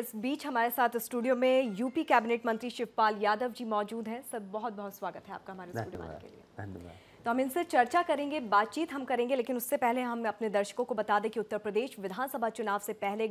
इस बीच हमारे साथ स्टूडियो में यूपी कैबिनेट मंत्री शिवपाल यादव जी मौजूद हैं सर बहुत बहुत स्वागत है आपका हमारे स्टूडियो के लिए धन्यवाद तो हम इनसे चर्चा करेंगे बातचीत हम करेंगे लेकिन उससे पहले हम अपने दर्शकों को बता दें कि उत्तर प्रदेश विधानसभा चुनाव से पहले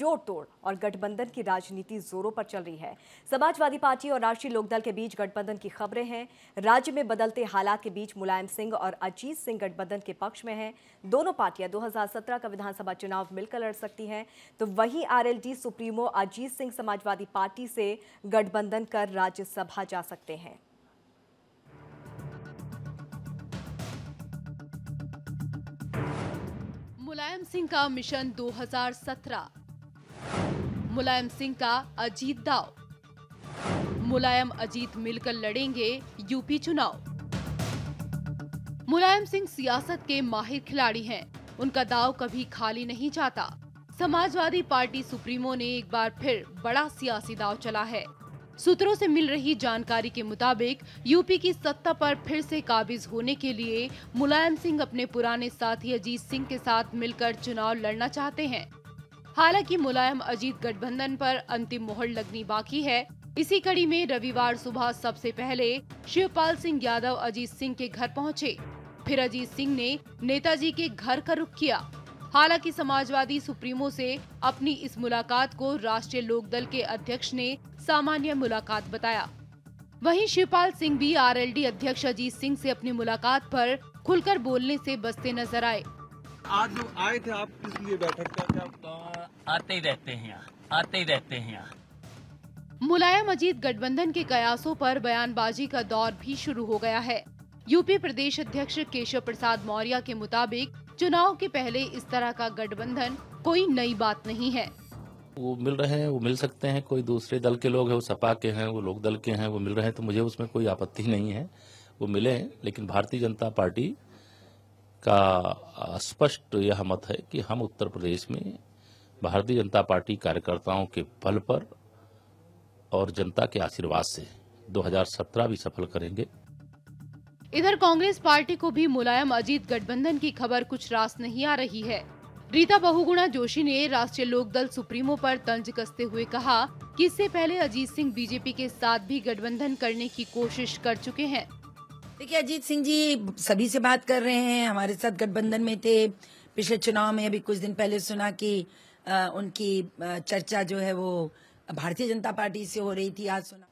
जोड़ तोड़ और गठबंधन की राजनीति जोरों पर चल रही है समाजवादी पार्टी और राष्ट्रीय लोकदल के बीच गठबंधन की खबरें हैं राज्य में बदलते हालात के बीच मुलायम सिंह और अजीत सिंह गठबंधन के पक्ष में हैं दोनों पार्टियां 2017 का विधानसभा चुनाव मिलकर लड़ सकती हैं तो वही R supremo Ajit Singh Samajwadi Party से गठबंधन कर राज्यसभा जा सकते हैं मुलायम सिंह का मिशन 2017 मुलायम सिंह का अजीत दाव मुलायम अजीत मिलकर लड़ेंगे यूपी चुनाव मुलायम सिंह सियासत के माहिर खिलाड़ी हैं उनका दाव कभी खाली नहीं जाता समाजवादी पार्टी सुप्रीमो ने एक बार फिर बड़ा सियासी दाव चला है सूत्रों से मिल रही जानकारी के मुताबिक यूपी की सत्ता पर फिर से काबिज होने के लिए मुलायम सिंह अपने पुराने साथी अजीत सिंह के साथ मिलकर चुनाव लड़ना चाहते हैं हालांकि मुलायम अजीत गठबंधन पर अंतिम मोहर लगनी बाकी है इसी कड़ी में रविवार सुबह सबसे पहले शिवपाल सिंह यादव अजीत सिंह के घर पहुँचे फिर अजीत सिंह ने नेताजी के घर का रुख किया हालांकि समाजवादी सुप्रीमो से अपनी इस मुलाकात को राष्ट्रीय लोकदल के अध्यक्ष ने सामान्य मुलाकात बताया वहीं शिवपाल सिंह भी आरएलडी अध्यक्ष अजीत सिंह से अपनी मुलाकात पर खुलकर बोलने से बचते नजर आए आज जो आए थे आप किस लिए बैठक आते ही रहते हैं आते ही रहते हैं यहाँ मुलायम अजीत गठबंधन के कयासों पर बयानबाजी का दौर भी शुरू हो गया है यूपी प्रदेश अध्यक्ष केशव प्रसाद मौर्य के मुताबिक चुनाव के पहले इस तरह का गठबंधन कोई नई बात नहीं है वो मिल रहे हैं वो मिल सकते हैं कोई दूसरे दल के लोग हैं वो सपा के हैं वो लोक दल के हैं वो मिल रहे हैं तो मुझे उसमें कोई आपत्ति नहीं है वो मिले हैं लेकिन भारतीय जनता पार्टी का स्पष्ट यह मत है कि हम उत्तर प्रदेश में भारतीय जनता पार्टी कार्यकर्ताओं के बल पर और जनता के आशीर्वाद से 2017 भी सफल करेंगे इधर कांग्रेस पार्टी को भी मुलायम अजीत गठबंधन की खबर कुछ रास नहीं आ रही है रीता बहुगुणा जोशी ने राष्ट्रीय लोकदल सुप्रीमो पर तंज कसते हुए कहा कि इससे पहले अजीत सिंह बीजेपी के साथ भी गठबंधन करने की कोशिश कर चुके हैं देखिए अजीत सिंह जी सभी से बात कर रहे हैं हमारे साथ गठबंधन में थे पिछले चुनाव में अभी कुछ दिन पहले सुना कि आ, उनकी चर्चा जो है वो भारतीय जनता पार्टी से हो रही थी आज सुना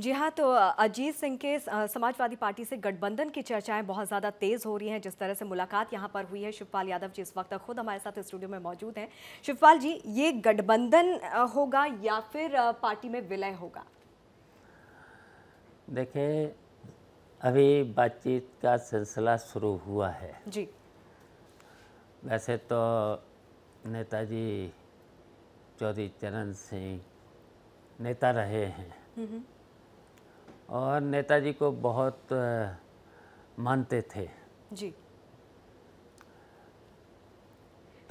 जी हाँ तो अजीत सिंह के समाजवादी पार्टी से गठबंधन की चर्चाएं बहुत ज़्यादा तेज़ हो रही हैं जिस तरह से मुलाकात यहाँ पर हुई है शिवपाल यादव जी इस वक्त खुद हमारे साथ स्टूडियो में मौजूद हैं शिवपाल जी ये गठबंधन होगा या फिर पार्टी में विलय होगा देखिए अभी बातचीत का सिलसिला शुरू हुआ है जी वैसे तो नेताजी चौधरी चरण सिंह नेता रहे हैं और नेताजी को बहुत मानते थे जी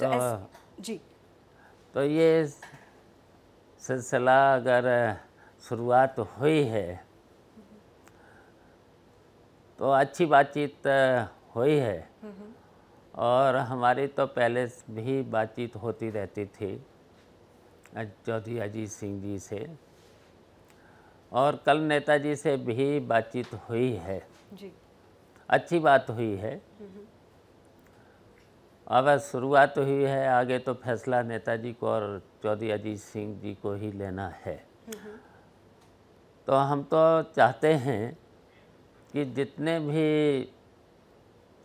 तो, तो जी तो ये सिलसिला अगर शुरुआत हुई है तो अच्छी बातचीत हुई है और हमारी तो पहले भी बातचीत होती रहती थी चौधरी अजीत सिंह जी से और कल नेताजी से भी बातचीत हुई है जी अच्छी बात हुई है अब शुरुआत तो हुई है आगे तो फैसला नेताजी को और चौधरी अजीत सिंह जी को ही लेना है तो हम तो चाहते हैं कि जितने भी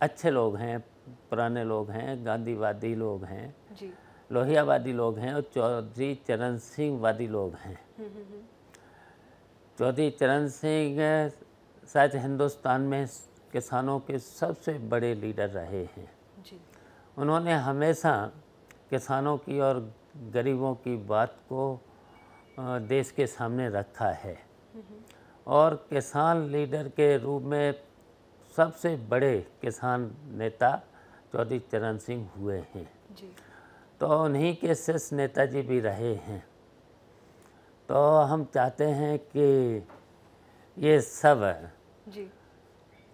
अच्छे लोग हैं पुराने लोग हैं गांधीवादी लोग हैं लोहियावादी लोग हैं और चौधरी चरण सिंह वादी लोग हैं हम्म, हम्म, हम्म। चौधरी चरण सिंह शायद हिंदुस्तान में किसानों के सबसे बड़े लीडर रहे हैं जी। उन्होंने हमेशा किसानों की और गरीबों की बात को देश के सामने रखा है हम्म। और किसान लीडर के रूप में सबसे बड़े किसान नेता चौधरी चरण सिंह हुए हैं जी। तो उन्हीं के शीर्ष नेताजी भी रहे हैं तो हम चाहते हैं कि ये सब जी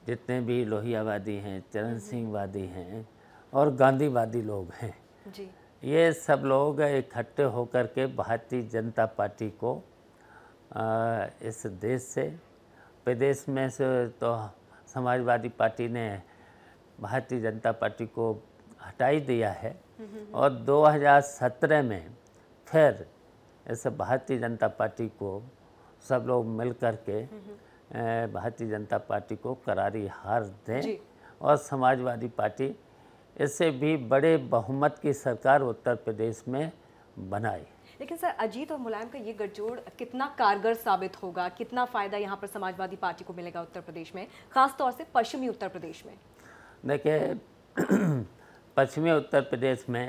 जितने भी लोहियावादी हैं हम्म, चरण हम्म। सिंह वादी हैं और गांधीवादी लोग हैं जी ये सब लोग इकट्ठे होकर के भारतीय जनता पार्टी को आ, इस देश से प्रदेश में से तो समाजवादी पार्टी ने भारतीय जनता पार्टी को हटाई दिया है हम्म, और 2017 में फिर ऐसे भारतीय जनता पार्टी को सब लोग मिल कर के भारतीय जनता पार्टी को करारी हार दें और समाजवादी पार्टी इससे भी बड़े बहुमत की सरकार उत्तर प्रदेश में बनाए लेकिन सर अजीत और मुलायम का ये गठजोड़ कितना कारगर साबित होगा कितना फ़ायदा यहाँ पर समाजवादी पार्टी को मिलेगा उत्तर प्रदेश में ख़ास तौर से पश्चिमी उत्तर प्रदेश में देखिए पश्चिमी उत्तर प्रदेश में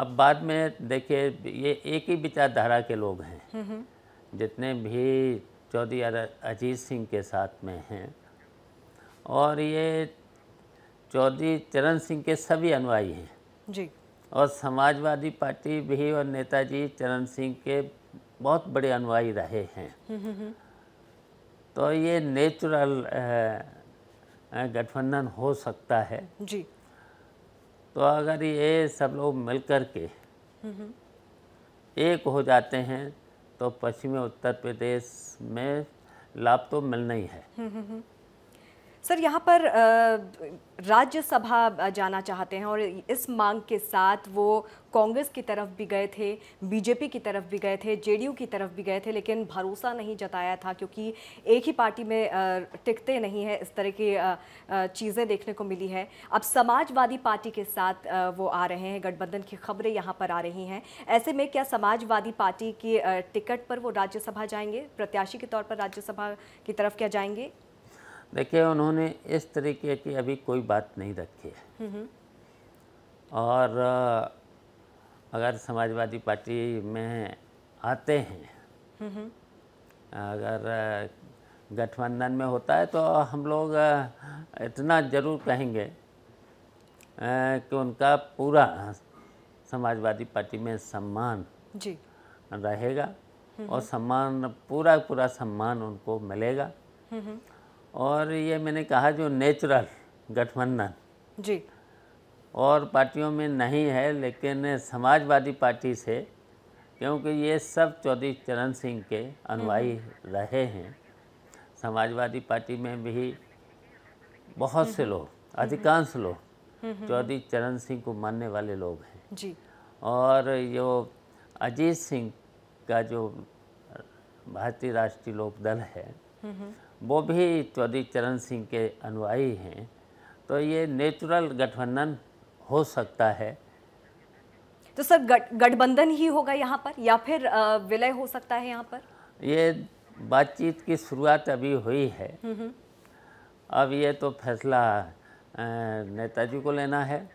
अब बाद में देखिए ये एक ही विचारधारा के लोग हैं हम्म, हम्म। जितने भी चौधरी अजीत सिंह के साथ में हैं और ये चौधरी चरण सिंह के सभी अनुयायी हैं जी और समाजवादी पार्टी भी और नेताजी चरण सिंह के बहुत बड़े अनुयायी रहे हैं हम्म, तो ये नेचुरल गठबंधन हो सकता है जी तो अगर ये सब लोग मिल कर के एक हो जाते हैं तो पश्चिमी उत्तर प्रदेश में लाभ तो मिलना ही है सर यहाँ पर राज्यसभा जाना चाहते हैं और इस मांग के साथ वो कांग्रेस की तरफ भी गए थे बीजेपी की तरफ भी गए थे जेडीयू की तरफ भी गए थे लेकिन भरोसा नहीं जताया था क्योंकि एक ही पार्टी में टिकते नहीं है इस तरह की चीज़ें देखने को मिली है अब समाजवादी पार्टी के साथ वो आ रहे हैं गठबंधन की खबरें यहाँ पर आ रही हैं ऐसे में क्या समाजवादी पार्टी की टिकट पर वो राज्यसभा जाएंगे प्रत्याशी के तौर पर राज्यसभा की तरफ क्या जाएंगे देखिए उन्होंने इस तरीके की अभी कोई बात नहीं रखी है और अगर समाजवादी पार्टी में आते हैं अगर गठबंधन में होता है तो हम लोग इतना ज़रूर कहेंगे कि उनका पूरा समाजवादी पार्टी में सम्मान जी रहेगा और सम्मान पूरा पूरा सम्मान उनको मिलेगा और ये मैंने कहा जो नेचुरल गठबंधन जी और पार्टियों में नहीं है लेकिन समाजवादी पार्टी से क्योंकि ये सब चौधरी चरण सिंह के अनुयायी हम्म। रहे हैं समाजवादी पार्टी में भी बहुत से हम्म। लोग हम्म। अधिकांश लोग चौधरी चरण सिंह को मानने वाले लोग हैं जी और जो अजीत सिंह का जो भारतीय राष्ट्रीय लोकदल है वो भी चौधरी चरण सिंह के अनुयायी हैं तो ये नेचुरल गठबंधन हो सकता है तो सर गठबंधन ही होगा यहाँ पर या फिर विलय हो सकता है यहाँ पर ये बातचीत की शुरुआत अभी हुई है हम्म, हम्म। अब ये तो फैसला नेताजी को लेना है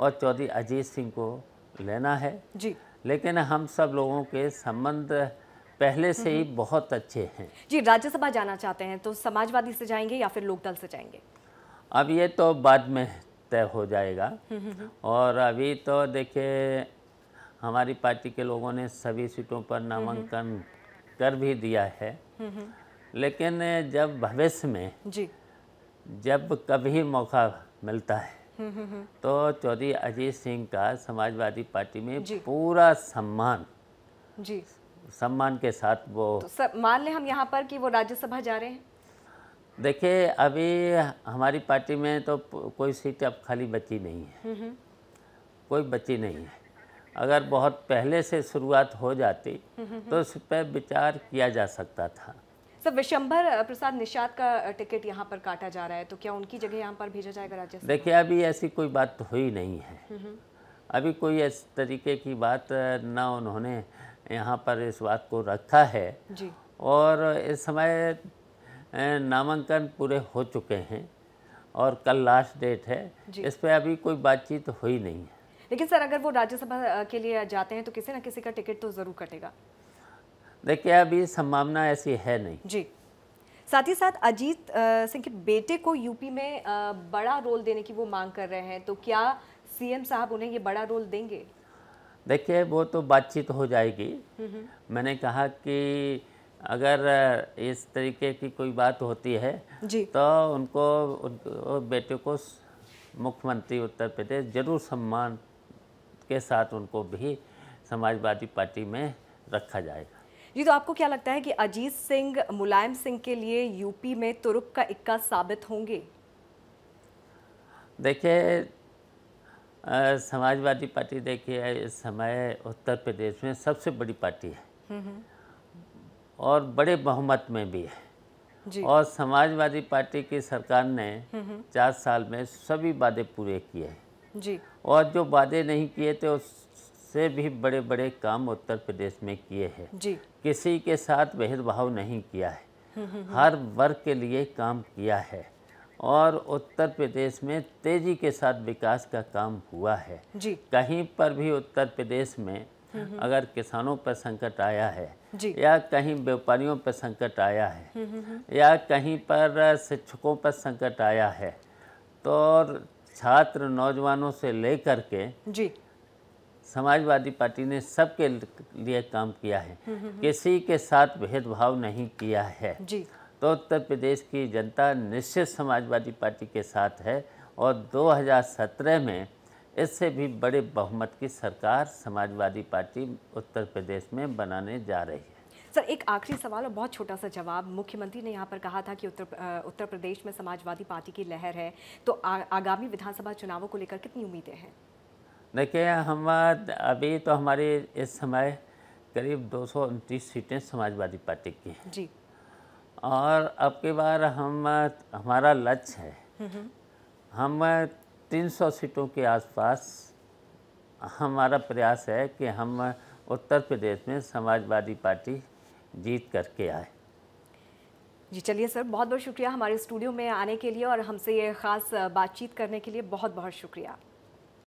और चौधरी अजीत सिंह को लेना है जी लेकिन हम सब लोगों के संबंध पहले से ही हम्म। बहुत अच्छे हैं जी राज्यसभा जाना चाहते हैं तो समाजवादी से जाएंगे या फिर लोकदल से जाएंगे अब ये तो बाद में तय हो जाएगा हम्म, हम्म, और अभी तो देखिए हमारी पार्टी के लोगों ने सभी सीटों पर नामांकन कर भी दिया है लेकिन जब भविष्य में जी जब कभी मौका मिलता है तो चौधरी अजीत सिंह का समाजवादी पार्टी में पूरा सम्मान जी सम्मान के साथ वो तो सर मान लें हम यहाँ पर कि वो राज्यसभा जा रहे हैं देखिए अभी हमारी पार्टी में तो कोई सीट अब खाली बची नहीं है हम्म, हम्म। कोई बची नहीं है अगर बहुत पहले से शुरुआत हो जाती हम्म, तो उस पर विचार किया जा सकता था सर विशंभर प्रसाद निषाद का टिकट यहाँ पर काटा जा रहा है तो क्या उनकी जगह यहाँ पर भेजा जाएगा राज्य देखिए अभी ऐसी कोई बात हुई नहीं है अभी कोई इस तरीके की बात ना उन्होंने यहाँ पर इस बात को रखा है जी। और इस समय नामांकन पूरे हो चुके हैं और कल लास्ट डेट है इस पर अभी कोई बातचीत हुई नहीं है लेकिन सर अगर वो राज्यसभा के लिए जाते हैं तो किसी ना किसी का टिकट तो ज़रूर कटेगा देखिए अभी संभावना ऐसी है नहीं जी साथ ही साथ अजीत सिंह के बेटे को यूपी में बड़ा रोल देने की वो मांग कर रहे हैं तो क्या सीएम साहब उन्हें ये बड़ा रोल देंगे देखिए वो तो बातचीत हो जाएगी मैंने कहा कि अगर इस तरीके की कोई बात होती है तो उनको उन, बेटे को मुख्यमंत्री उत्तर प्रदेश जरूर सम्मान के साथ उनको भी समाजवादी पार्टी में रखा जाएगा जी तो आपको क्या लगता है कि अजीत सिंह मुलायम सिंह के लिए यूपी में तुर्क का इक्का साबित होंगे देखिए समाजवादी पार्टी देखिए इस समय उत्तर प्रदेश में सबसे बड़ी पार्टी है हम्म, हम्म। और बड़े बहुमत में भी है जी। और समाजवादी पार्टी की सरकार ने हम्म, चार साल में सभी वादे पूरे किए हैं और जो वादे नहीं किए थे उससे भी बड़े बड़े काम उत्तर प्रदेश में किए हैं किसी के साथ भेदभाव नहीं किया है हर वर्ग के लिए काम किया है और उत्तर प्रदेश में तेज़ी के साथ विकास का काम हुआ है जी कहीं पर भी उत्तर प्रदेश में हम्म, हम्म। अगर किसानों पर संकट आया है या कहीं व्यापारियों पर संकट आया है हम्म, या कहीं पर शिक्षकों पर संकट आया है तो छात्र नौजवानों से लेकर के जी समाजवादी पार्टी ने सबके लिए काम किया है किसी के साथ भेदभाव नहीं किया है जी तो उत्तर प्रदेश की जनता निश्चित समाजवादी पार्टी के साथ है और 2017 में इससे भी बड़े बहुमत की सरकार समाजवादी पार्टी उत्तर प्रदेश में बनाने जा रही है सर एक आखिरी सवाल और बहुत छोटा सा जवाब मुख्यमंत्री ने यहाँ पर कहा था कि उत्तर उत्तर प्रदेश में समाजवादी पार्टी की लहर है तो आ, आगामी विधानसभा चुनावों को लेकर कितनी उम्मीदें हैं देखिए हम अभी तो हमारे इस समय करीब दो सीटें समाजवादी पार्टी की हैं जी और अब की बार हम हमारा लक्ष्य है हम 300 सीटों के आसपास हमारा प्रयास है कि हम उत्तर प्रदेश में समाजवादी पार्टी जीत करके आए जी चलिए सर बहुत बहुत शुक्रिया हमारे स्टूडियो में आने के लिए और हमसे ये ख़ास बातचीत करने के लिए बहुत बहुत शुक्रिया